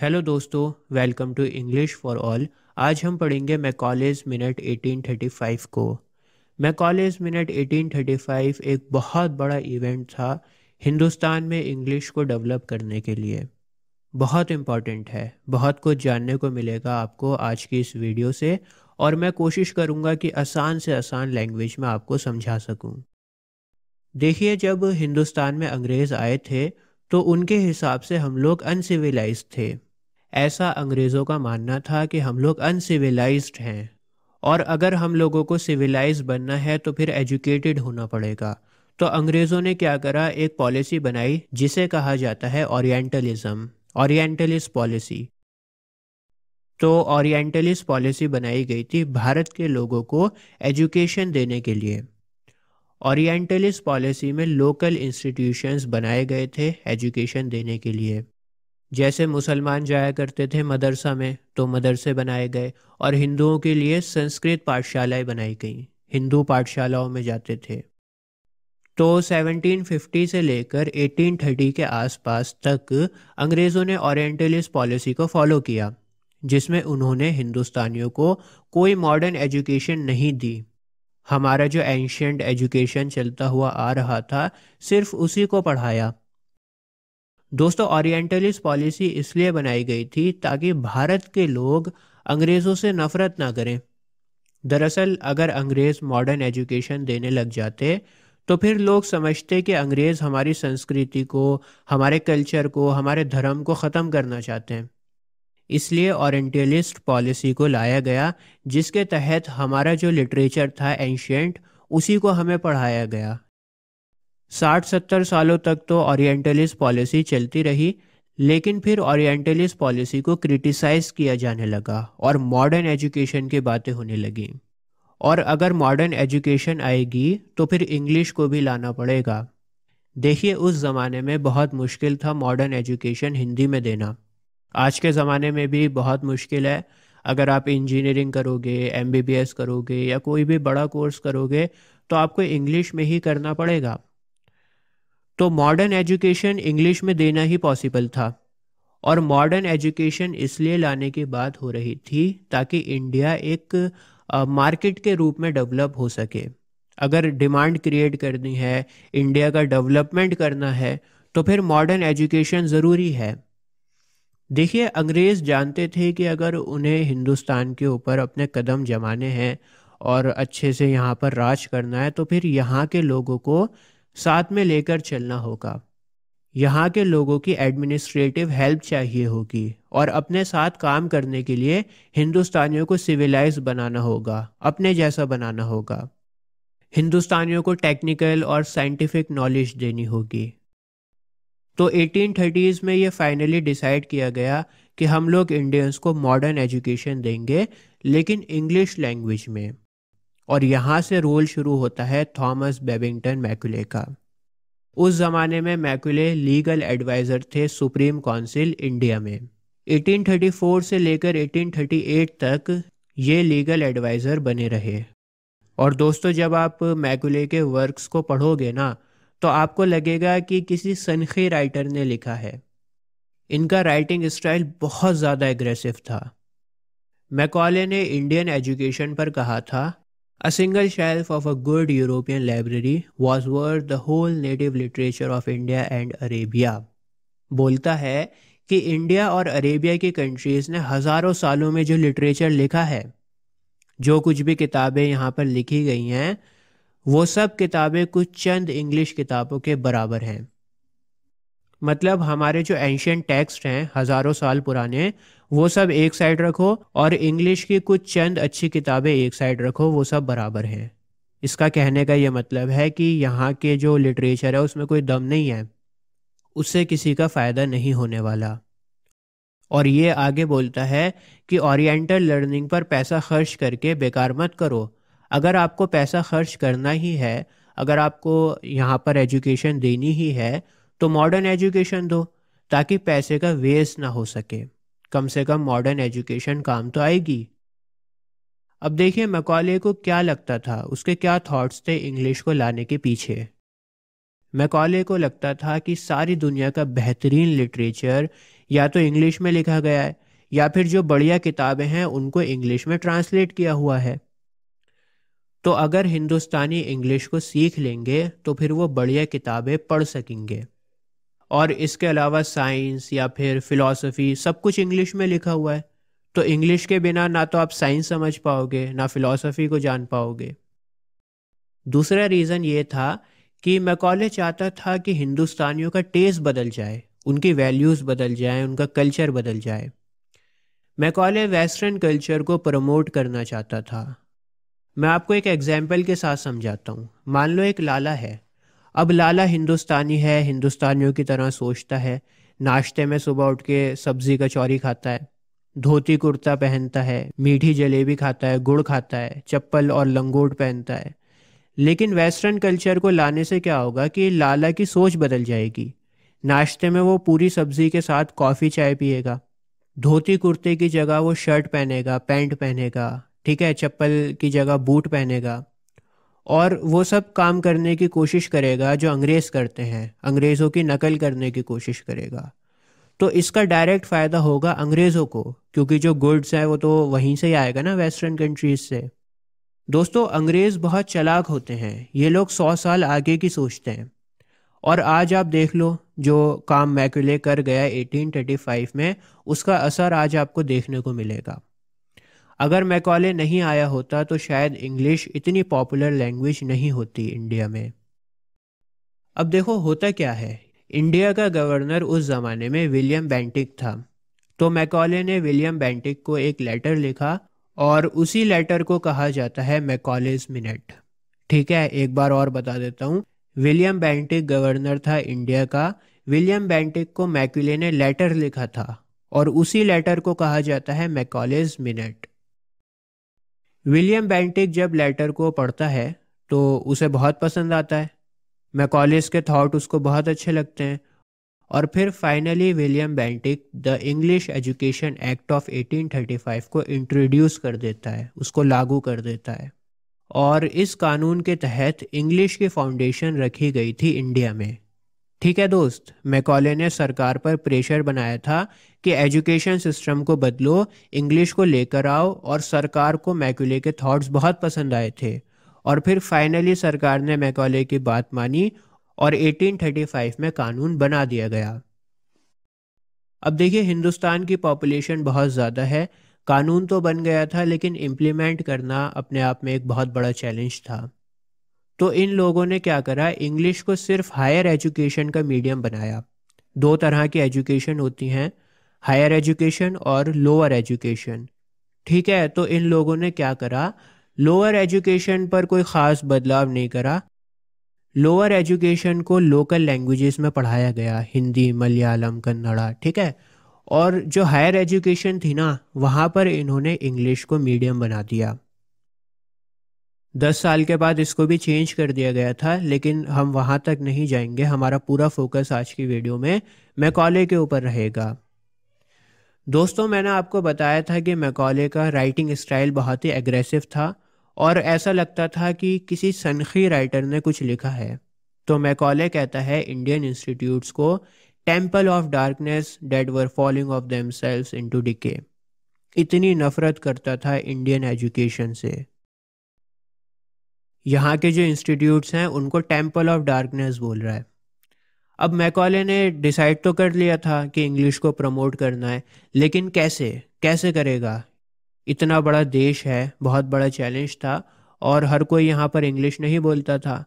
Hello दोस्तों welcome to English for all आज हम पढ़ेंगे कॉलेज मिनट 1835 को कॉलेज मिनट 1835 एक बहुत बड़ा इवेंट था हिंदुस्तान में इंग्लिश को डेवलप करने के लिए बहुत इम्पॉर्टेंट है बहुत कुछ जानने को मिलेगा आपको आज की इस वीडियो से और मैं कोशिश करूँगा कि आसान से आसान लैंग्वेज में आपको समझा सकूँ देखिए जब हिंदुस्तान में अंग्रेज़ आए थे तो उनके हिसाब से हम लोग अनसिविलाइज थे ऐसा अंग्रेज़ों का मानना था कि हम लोग अनसिविलाइज हैं और अगर हम लोगों को सिविलाइज बनना है तो फिर एजुकेटेड होना पड़ेगा तो अंग्रेज़ों ने क्या करा एक पॉलिसी बनाई जिसे कहा जाता है ओरिएंटलिज्म ओरिएंटलिस्ट पॉलिसी तो ओरिएंटलिस्ट पॉलिसी बनाई गई थी भारत के लोगों को एजुकेशन देने के लिए ओरिएंटलिस्ट पॉलिसी में लोकल इंस्टीट्यूशंस बनाए गए थे एजुकेशन देने के लिए जैसे मुसलमान जाया करते थे मदरसा में तो मदरसे बनाए गए और हिंदुओं के लिए संस्कृत पाठशालाएं बनाई गईं हिंदू पाठशालाओं में जाते थे तो 1750 से लेकर 1830 के आसपास तक अंग्रेज़ों ने ओरिएंटलिस्ट पॉलिसी को फॉलो किया जिसमें उन्होंने हिंदुस्तानियों को कोई मॉडर्न एजुकेशन नहीं दी हमारा जो एंशंट एजुकेशन चलता हुआ आ रहा था सिर्फ उसी को पढ़ाया दोस्तों ओरिएंटलिस्ट पॉलिसी इसलिए बनाई गई थी ताकि भारत के लोग अंग्रेज़ों से नफरत ना करें दरअसल अगर अंग्रेज़ मॉडर्न एजुकेशन देने लग जाते तो फिर लोग समझते कि अंग्रेज़ हमारी संस्कृति को हमारे कल्चर को हमारे धर्म को ख़त्म करना चाहते हैं इसलिए ओरिएंटलिस्ट पॉलिसी को लाया गया जिसके तहत हमारा जो लिटरेचर था एंशेंट उसी को हमें पढ़ाया गया साठ सत्तर सालों तक तो ओरिएंटलिस्ट पॉलिसी चलती रही लेकिन फिर ओरिएंटलिस्ट पॉलिसी को क्रिटिसाइज किया जाने लगा और मॉडर्न एजुकेशन की बातें होने लगी और अगर मॉडर्न एजुकेशन आएगी तो फिर इंग्लिश को भी लाना पड़ेगा देखिए उस ज़माने में बहुत मुश्किल था मॉडर्न एजुकेशन हिंदी में देना आज के ज़माने में भी बहुत मुश्किल है अगर आप इंजीनियरिंग करोगे एम करोगे या कोई भी बड़ा कोर्स करोगे तो आपको इंग्लिश में ही करना पड़ेगा तो मॉडर्न एजुकेशन इंग्लिश में देना ही पॉसिबल था और मॉडर्न एजुकेशन इसलिए लाने की बात हो रही थी ताकि इंडिया एक मार्केट के रूप में डेवलप हो सके अगर डिमांड क्रिएट करनी है इंडिया का डेवलपमेंट करना है तो फिर मॉडर्न एजुकेशन ज़रूरी है देखिए अंग्रेज़ जानते थे कि अगर उन्हें हिंदुस्तान के ऊपर अपने कदम जमाने हैं और अच्छे से यहाँ पर राज करना है तो फिर यहाँ के लोगों को साथ में लेकर चलना होगा यहाँ के लोगों की एडमिनिस्ट्रेटिव हेल्प चाहिए होगी और अपने साथ काम करने के लिए हिंदुस्तानियों को सिविलाइज बनाना होगा अपने जैसा बनाना होगा हिंदुस्तानियों को टेक्निकल और साइंटिफिक नॉलेज देनी होगी तो एटीन में ये फाइनली डिसाइड किया गया कि हम लोग इंडियंस को मॉडर्न एजुकेशन देंगे लेकिन इंग्लिश लैंग्वेज में और यहाँ से रोल शुरू होता है थॉमस बेबिंगटन मैकुले का उस ज़माने में मैकुले लीगल एडवाइज़र थे सुप्रीम काउंसिल इंडिया में 1834 से लेकर 1838 तक ये लीगल एडवाइज़र बने रहे और दोस्तों जब आप मैकुले के वर्क्स को पढ़ोगे ना तो आपको लगेगा कि किसी सनखी राइटर ने लिखा है इनका राइटिंग स्टाइल बहुत ज़्यादा एग्रेसिव था मैकॉले ने इंडियन एजुकेशन पर कहा था A single shelf of a good European library was worth the whole native literature of India and Arabia. बोलता है कि इंडिया और अरेबिया की कंट्रीज़ ने हज़ारों सालों में जो लिटरेचर लिखा है जो कुछ भी किताबें यहाँ पर लिखी गई हैं वो सब किताबें कुछ चंद इंग्लिश किताबों के बराबर हैं मतलब हमारे जो एंशियंट टेक्स्ट हैं हज़ारों साल पुराने वो सब एक साइड रखो और इंग्लिश की कुछ चंद अच्छी किताबें एक साइड रखो वो सब बराबर हैं इसका कहने का ये मतलब है कि यहाँ के जो लिटरेचर है उसमें कोई दम नहीं है उससे किसी का फ़ायदा नहीं होने वाला और ये आगे बोलता है कि ओरिएंटल लर्निंग पर पैसा खर्च करके बेकार मत करो अगर आपको पैसा खर्च करना ही है अगर आपको यहाँ पर एजुकेशन देनी ही है तो मॉडर्न एजुकेशन दो ताकि पैसे का वेस्ट ना हो सके कम से कम मॉडर्न एजुकेशन काम तो आएगी अब देखिए मैकॉले को क्या लगता था उसके क्या थॉट्स थे इंग्लिश को लाने के पीछे मैकॉले को लगता था कि सारी दुनिया का बेहतरीन लिटरेचर या तो इंग्लिश में लिखा गया है या फिर जो बढ़िया किताबें हैं उनको इंग्लिश में ट्रांसलेट किया हुआ है तो अगर हिंदुस्तानी इंग्लिश को सीख लेंगे तो फिर वो बढ़िया किताबें पढ़ सकेंगे और इसके अलावा साइंस या फिर फ़िलासफ़ी सब कुछ इंग्लिश में लिखा हुआ है तो इंग्लिश के बिना ना तो आप साइंस समझ पाओगे ना फ़िलासफ़ी को जान पाओगे दूसरा रीज़न ये था कि मैकॉले चाहता था कि हिंदुस्तानियों का टेस्ट बदल जाए उनकी वैल्यूज़ बदल जाए उनका कल्चर बदल जाए मैकॉले वेस्टर्न कल्चर को प्रमोट करना चाहता था मैं आपको एक एग्जाम्पल के साथ समझाता हूँ मान लो एक लाला है अब लाला हिंदुस्तानी है हिंदुस्तानियों की तरह सोचता है नाश्ते में सुबह उठ के सब्जी कचौरी खाता है धोती कुर्ता पहनता है मीठी जलेबी खाता है गुड़ खाता है चप्पल और लंगोट पहनता है लेकिन वेस्टर्न कल्चर को लाने से क्या होगा कि लाला की सोच बदल जाएगी नाश्ते में वो पूरी सब्जी के साथ कॉफ़ी चाय पिएगा धोती कुर्ते की जगह वो शर्ट पहनेगा पैंट पहनेगा ठीक है चप्पल की जगह बूट पहनेगा और वो सब काम करने की कोशिश करेगा जो अंग्रेज़ करते हैं अंग्रेज़ों की नकल करने की कोशिश करेगा तो इसका डायरेक्ट फ़ायदा होगा अंग्रेज़ों को क्योंकि जो गुड्स हैं वो तो वहीं से ही आएगा ना वेस्टर्न कंट्रीज़ से दोस्तों अंग्रेज़ बहुत चलाक होते हैं ये लोग सौ साल आगे की सोचते हैं और आज आप देख लो जो काम मैकुले कर गया 1835 में उसका असर आज आपको देखने को मिलेगा अगर मैकॉले नहीं आया होता तो शायद इंग्लिश इतनी पॉपुलर लैंग्वेज नहीं होती इंडिया में अब देखो होता क्या है इंडिया का गवर्नर उस ज़माने में विलियम बैंटिक था तो मैकॉले ने विलियम बैंटिक को एक लेटर लिखा और उसी लेटर को कहा जाता है मैकॉलेज मिनट ठीक है एक बार और बता देता हूँ विलियम बैंटिक गवर्नर था इंडिया का विलियम बैंटिक को मैक्यूले ने लेटर लिखा था और उसी लेटर को कहा जाता है मैकॉलेज मिनट विलियम बेंटिक जब लेटर को पढ़ता है तो उसे बहुत पसंद आता है मैं कॉलेज के थॉट उसको बहुत अच्छे लगते हैं और फिर finally William Bentinck the English education act of 1835 को इंट्रोड्यूस कर देता है उसको लागू कर देता है और इस कानून के तहत इंग्लिश की फाउंडेशन रखी गई थी इंडिया में ठीक है दोस्त मैकॉले ने सरकार पर प्रेशर बनाया था कि एजुकेशन सिस्टम को बदलो इंग्लिश को लेकर आओ और सरकार को मैकुले के थॉट्स बहुत पसंद आए थे और फिर फाइनली सरकार ने मैकॉले की बात मानी और 1835 में कानून बना दिया गया अब देखिए हिंदुस्तान की पॉपुलेशन बहुत ज़्यादा है कानून तो बन गया था लेकिन इम्प्लीमेंट करना अपने आप में एक बहुत बड़ा चैलेंज था तो इन लोगों ने क्या करा इंग्लिश को सिर्फ हायर एजुकेशन का मीडियम बनाया दो तरह की एजुकेशन होती हैं हायर एजुकेशन और लोअर एजुकेशन ठीक है तो इन लोगों ने क्या करा लोअर एजुकेशन पर कोई ख़ास बदलाव नहीं करा लोअर एजुकेशन को लोकल लैंग्वेजेस में पढ़ाया गया हिंदी मलयालम कन्नड़ा ठीक है और जो हायर एजुकेशन थी ना वहाँ पर इन्होंने इंग्लिश को मीडियम बना दिया दस साल के बाद इसको भी चेंज कर दिया गया था लेकिन हम वहाँ तक नहीं जाएंगे हमारा पूरा फोकस आज की वीडियो में मैकॉले के ऊपर रहेगा दोस्तों मैंने आपको बताया था कि मैकॉले का राइटिंग स्टाइल बहुत ही एग्रेसिव था और ऐसा लगता था कि किसी सनखी राइटर ने कुछ लिखा है तो मैकॉले कहता है इंडियन इंस्टीट्यूट्स को temple of darkness that were following of themselves into decay इतनी नफरत करता था इंडियन एजुकेशन से यहाँ के जो इंस्टीट्यूट्स हैं उनको टेम्पल ऑफ डार्कनेस बोल रहा है अब मैकॉले ने डिसाइड तो कर लिया था कि इंग्लिश को प्रमोट करना है लेकिन कैसे कैसे करेगा इतना बड़ा देश है बहुत बड़ा चैलेंज था और हर कोई यहाँ पर इंग्लिश नहीं बोलता था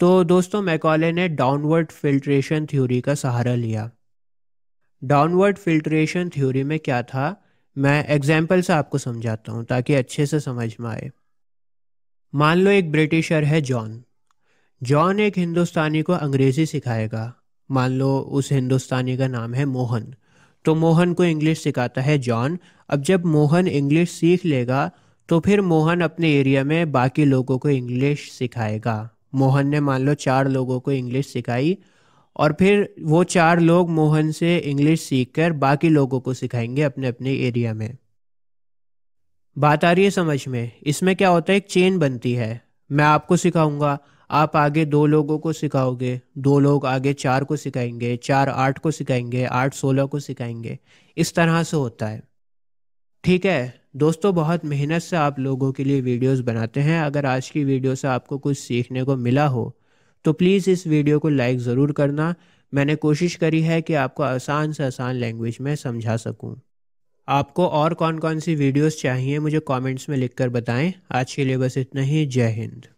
तो दोस्तों मैकॉले ने डाउनवर्ड फिल्ट्रेशन थ्योरी का सहारा लिया डाउनवर्ड फिल्ट्रेशन थ्योरी में क्या था मैं एग्जाम्पल से आपको समझाता हूँ ताकि अच्छे से समझ में आए मान लो एक ब्रिटिशर है जॉन जॉन एक हिंदुस्तानी को अंग्रेज़ी सिखाएगा मान लो उस हिंदुस्तानी का नाम है मोहन तो मोहन को इंग्लिश सिखाता है जॉन अब जब मोहन इंग्लिश सीख लेगा तो फिर मोहन अपने एरिया में बाकी लोगों को इंग्लिश सिखाएगा मोहन ने मान लो चार लोगों को इंग्लिश सिखाई और फिर वो चार लोग मोहन से इंग्लिश सीखकर बाकी लोगों को सिखाएंगे अपने अपने एरिया में बात आ रही है समझ में इसमें क्या होता है एक चेन बनती है मैं आपको सिखाऊंगा आप आगे दो लोगों को सिखाओगे दो लोग आगे चार को सिखाएंगे चार आठ को सिखाएंगे आठ सोलह को सिखाएंगे इस तरह से होता है ठीक है दोस्तों बहुत मेहनत से आप लोगों के लिए वीडियोस बनाते हैं अगर आज की वीडियो से आपको कुछ सीखने को मिला हो तो प्लीज़ इस वीडियो को लाइक ज़रूर करना मैंने कोशिश करी है कि आपको आसान से आसान लैंग्वेज में समझा सकूँ आपको और कौन कौन सी वीडियोस चाहिए मुझे कमेंट्स में लिखकर बताएं आज के लिए बस इतना ही जय हिंद